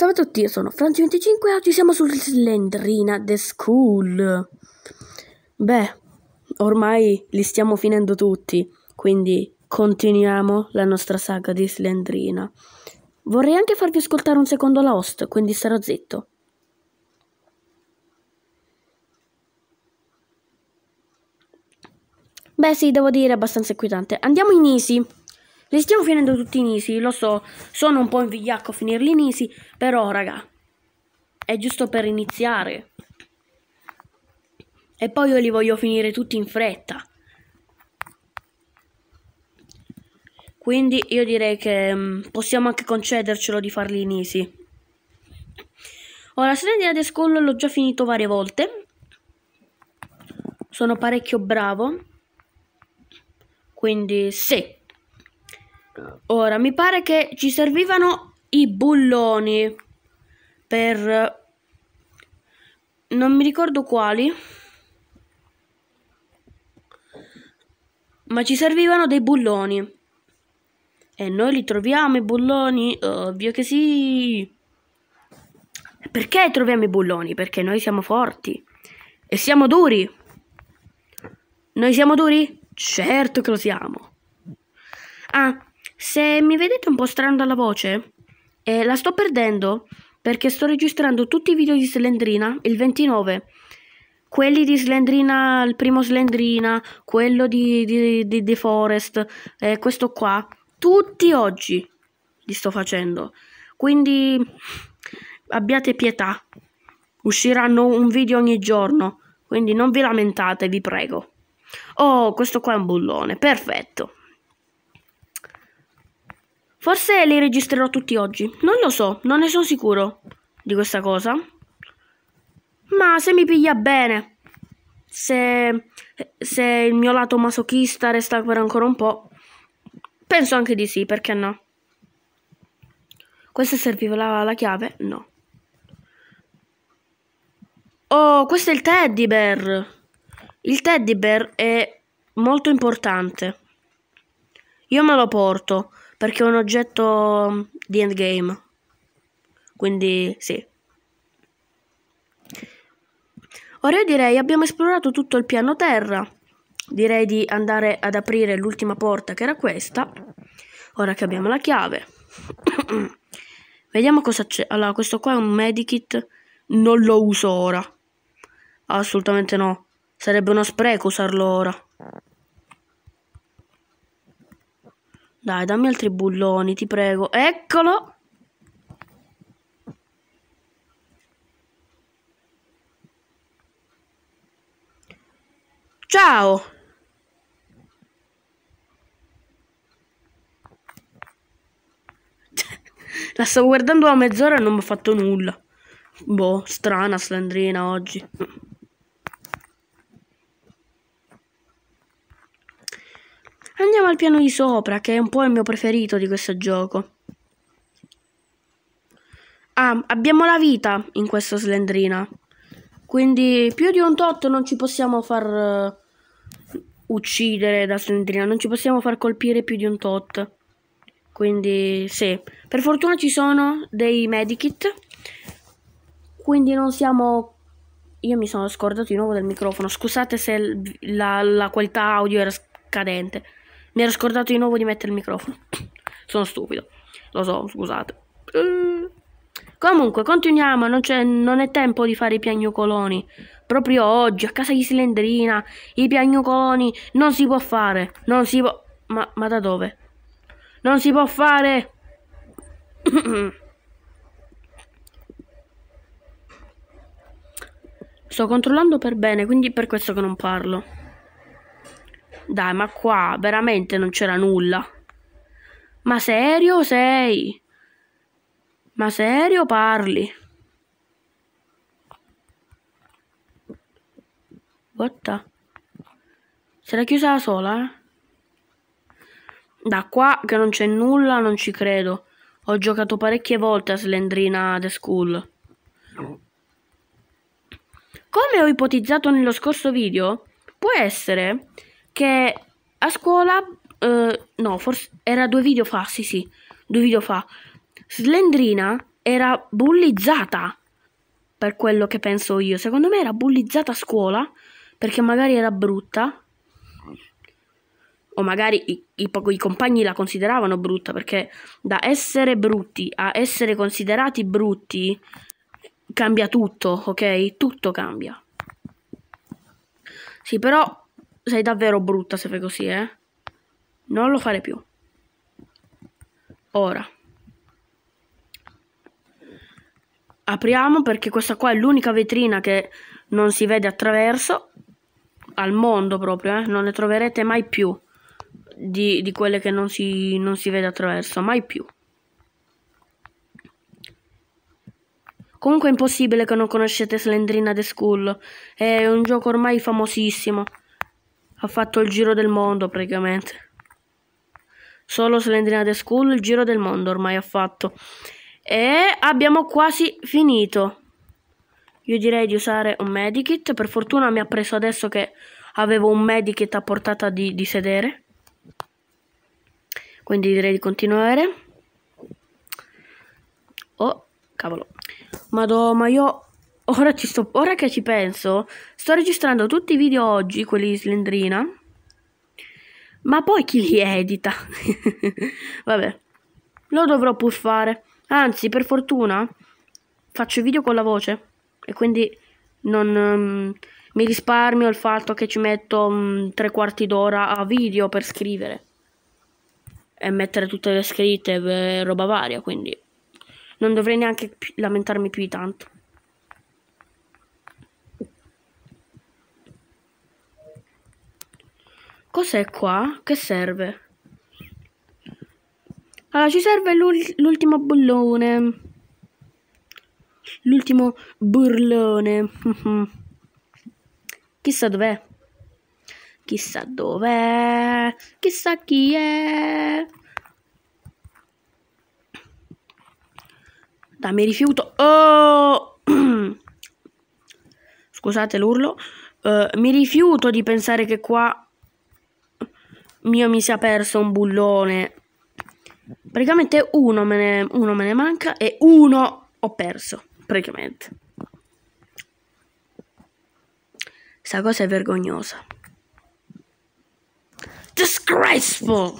Salve a tutti, io sono Franci25 e oggi siamo sul Slendrina The School. Beh, ormai li stiamo finendo tutti, quindi continuiamo la nostra saga di Slendrina. Vorrei anche farvi ascoltare un secondo la host, quindi sarò zitto. Beh sì, devo dire, è abbastanza inquietante. Andiamo in easy. Li stiamo finendo tutti in easy, lo so, sono un po' invigliacco a finirli in easy, però raga, è giusto per iniziare. E poi io li voglio finire tutti in fretta. Quindi io direi che mh, mm, possiamo anche concedercelo di farli in easy. Ora, se di Hades Call l'ho già finito varie volte. Sono parecchio bravo. Quindi sì. Ora, mi pare che ci servivano i bulloni per... Eh, non mi ricordo quali. Ma ci servivano dei bulloni. E noi li troviamo i bulloni? Ovvio che sì. Perché troviamo i bulloni? Perché noi siamo forti. E siamo duri. Noi siamo duri? Certo che lo siamo. Ah, se mi vedete un po' strano dalla voce, eh, la sto perdendo perché sto registrando tutti i video di Slendrina il 29. Quelli di Slendrina, il primo Slendrina, quello di, The Forest, eh, questo qua. Tutti oggi li sto facendo. Quindi abbiate pietà. Usciranno un video ogni giorno. Quindi non vi lamentate, vi prego. Oh, questo qua è un bullone. Perfetto. Forse li registrerò tutti oggi. Non lo so, non ne sono sicuro di questa cosa. Ma se mi piglia bene, se, se il mio lato masochista resta per ancora un po', penso anche di sì, perché no? Questa serviva la, la chiave? No. Oh, questo è il teddy bear. Il teddy bear è molto importante. Io me lo porto perché è un oggetto di endgame. Quindi sì. Ora io direi abbiamo esplorato tutto il piano terra. Direi di andare ad aprire l'ultima porta che era questa. Ora che abbiamo la chiave. Vediamo cosa c'è. Allora, questo qua è un medikit. Non lo uso ora. Assolutamente no. Sarebbe uno spreco usarlo ora. Dai, dammi altri bulloni, ti prego. Eccolo! Ciao! La stavo guardando da mezz'ora e non mi ha fatto nulla. Boh, strana Slandrina oggi. Andiamo al piano di sopra, che è un po' il mio preferito di questo gioco. Ah, abbiamo la vita in questo slendrina. Quindi più di un tot non ci possiamo far uh, uccidere da slendrina, non ci possiamo far colpire più di un tot. Quindi sì, per fortuna ci sono dei medikit. Quindi non siamo io mi sono scordato di nuovo del microfono. Scusate se la, la qualità audio era scadente. Mi ero scordato di nuovo di mettere il microfono. Sono stupido. Lo so, scusate. Eh. Comunque, continuiamo. Non, non è tempo di fare i piagnucoloni. Proprio oggi, a casa di Silendrina, i piagnucoloni non si può fare. Non si può... Ma, ma da dove? Non si può fare! Sto controllando per bene, quindi per questo che non parlo. Dai, ma qua veramente non c'era nulla. Ma serio sei? Ma serio parli? What Si era chiusa da sola, eh? Da qua che non c'è nulla non ci credo. Ho giocato parecchie volte a Slendrina The School. Come ho ipotizzato nello scorso video, può essere che a scuola, eh, no, forse era due video fa, sì sì, due video fa, Slendrina era bullizzata, per quello che penso io. Secondo me era bullizzata a scuola, perché magari era brutta, o magari i, i, i, compagni la consideravano brutta, perché da essere brutti a essere considerati brutti cambia tutto, ok? Tutto cambia. Sì, però sei davvero brutta se fai così, eh? Non lo fare più. Ora. Apriamo perché questa qua è l'unica vetrina che non si vede attraverso. Al mondo proprio, eh? Non ne troverete mai più di, di quelle che non si, non si vede attraverso. Mai più. Comunque è impossibile che non conoscete Slendrina The School. È un gioco ormai famosissimo ha fatto il giro del mondo praticamente. Solo Slendrina The School il giro del mondo ormai ha fatto. E abbiamo quasi finito. Io direi di usare un medikit. Per fortuna mi ha preso adesso che avevo un medikit a portata di, di sedere. Quindi direi di continuare. Oh, cavolo. Madò, ma io Ora, sto, ora, che ci penso, sto registrando tutti i video oggi, quelli di Slendrina. Ma poi chi li edita? Vabbè, lo dovrò pur fare. Anzi, per fortuna, faccio i video con la voce. E quindi non um, mi risparmio il fatto che ci metto um, tre quarti d'ora a video per scrivere. E mettere tutte le scritte, e roba varia, quindi non dovrei neanche lamentarmi più di tanto. cos'è qua? Che serve? Allora, ci serve l'ultimo bullone. L'ultimo burlone. Chissà dov'è. Chissà dov'è. Chissà chi è. Dai, mi rifiuto. Oh! Scusate l'urlo. Uh, mi rifiuto di pensare che qua mio mi si è perso un bullone. Praticamente uno me ne, uno me ne manca e uno ho perso, praticamente. Sta cosa è vergognosa. Disgraceful!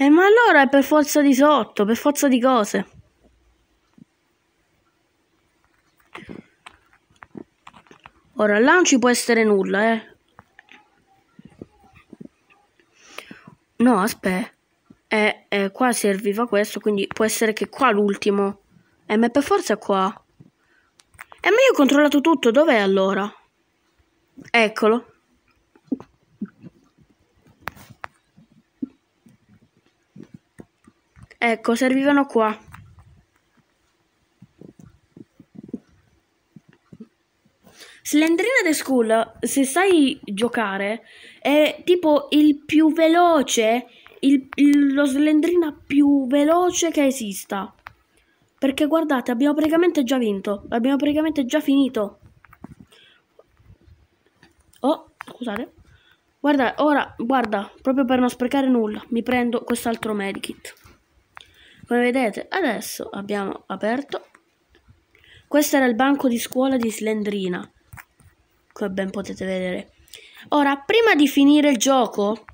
E eh, ma allora è per forza di sotto, per forza di cose. Ora là non ci può essere nulla, eh. No, aspetta. Eh, eh, qua serviva questo, quindi può essere che qua l'ultimo. Eh, ma per forza è qua. Eh, ma io ho controllato tutto, dov'è allora? Eccolo. Ecco, servivano qua. Slendrina The School, se sai giocare, è tipo il più veloce, il, il, lo Slendrina più veloce che esista. Perché guardate, abbiamo praticamente già vinto, abbiamo praticamente già finito. Oh, scusate. Guarda, ora, guarda, proprio per non sprecare nulla, mi prendo quest'altro medikit. Come vedete, adesso abbiamo aperto. Questo era il banco di scuola di Slendrina come ben potete vedere. Ora, prima di finire il gioco,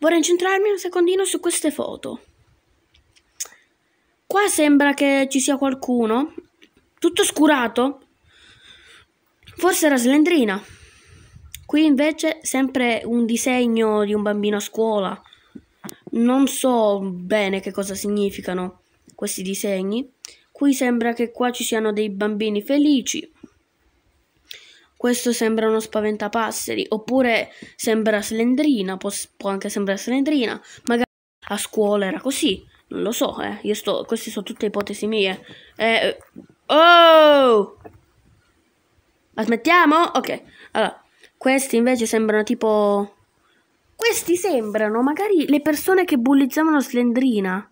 vorrei incentrarmi un secondino su queste foto. Qua sembra che ci sia qualcuno, tutto scurato. Forse era Slendrina. Qui invece sempre un disegno di un bambino a scuola. Non so bene che cosa significano questi disegni. Qui sembra che qua ci siano dei bambini felici questo sembra uno spaventapasseri, oppure sembra slendrina, può, può anche sembrare slendrina, magari a scuola era così, non lo so, eh, io sto, queste sono tutte ipotesi mie. Eh, oh! Aspettiamo? Ok, allora, questi invece sembrano tipo... Questi sembrano magari le persone che bullizzavano slendrina.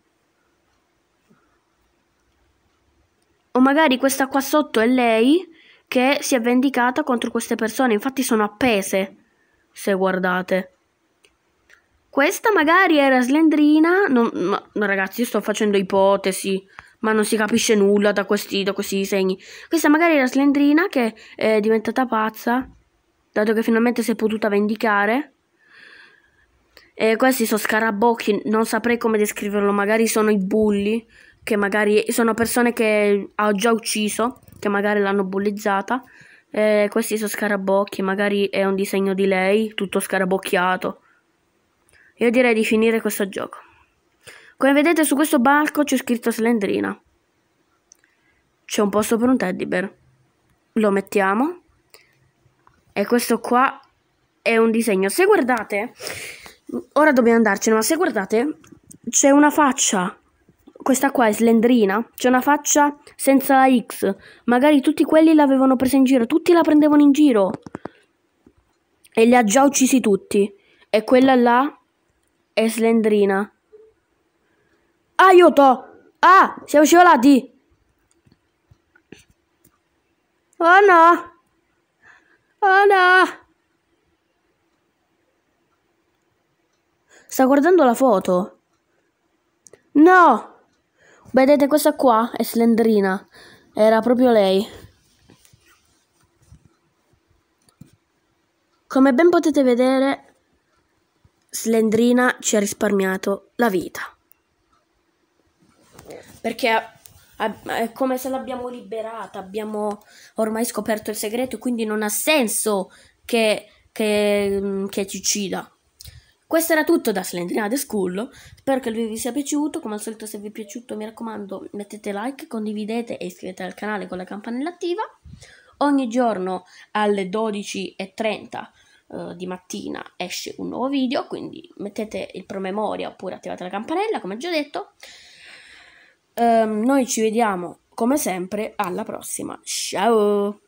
O magari questa qua sotto è lei che si è vendicata contro queste persone, infatti sono appese, se guardate. Questa magari era slendrina, non, ma, ragazzi io sto facendo ipotesi, ma non si capisce nulla da questi, da questi segni. Questa magari era slendrina che è diventata pazza, dato che finalmente si è potuta vendicare. E questi sono scarabocchi, non saprei come descriverlo, magari sono i bulli, che magari sono persone che ho già ucciso che magari l'hanno bullizzata. E eh, questi sono scarabocchi, magari è un disegno di lei, tutto scarabocchiato. Io direi di finire questo gioco. Come vedete su questo banco c'è scritto Slendrina. C'è un posto per un teddy bear. Lo mettiamo. E questo qua è un disegno. Se guardate, ora dobbiamo andarcene, ma se guardate c'è una faccia questa qua è slendrina, c'è una faccia senza la X. Magari tutti quelli l'avevano presa in giro, tutti la prendevano in giro. E li ha già uccisi tutti. E quella là è slendrina. Aiuto! Ah, siamo scivolati! Oh no! Oh no! Sta guardando la foto. No! Vedete questa qua è Slendrina. Era proprio lei. Come ben potete vedere, Slendrina ci ha risparmiato la vita. Perché è come se l'abbiamo liberata, abbiamo ormai scoperto il segreto, quindi non ha senso che, che, che ci uccida. Questo era tutto da Slendrina The School, spero che il video vi sia piaciuto, come al solito se vi è piaciuto mi raccomando mettete like, condividete e iscrivetevi al canale con la campanella attiva. Ogni giorno alle 12.30 uh, eh, di mattina esce un nuovo video, quindi mettete il promemoria oppure attivate la campanella come già detto. Um, noi ci vediamo come sempre alla prossima, ciao!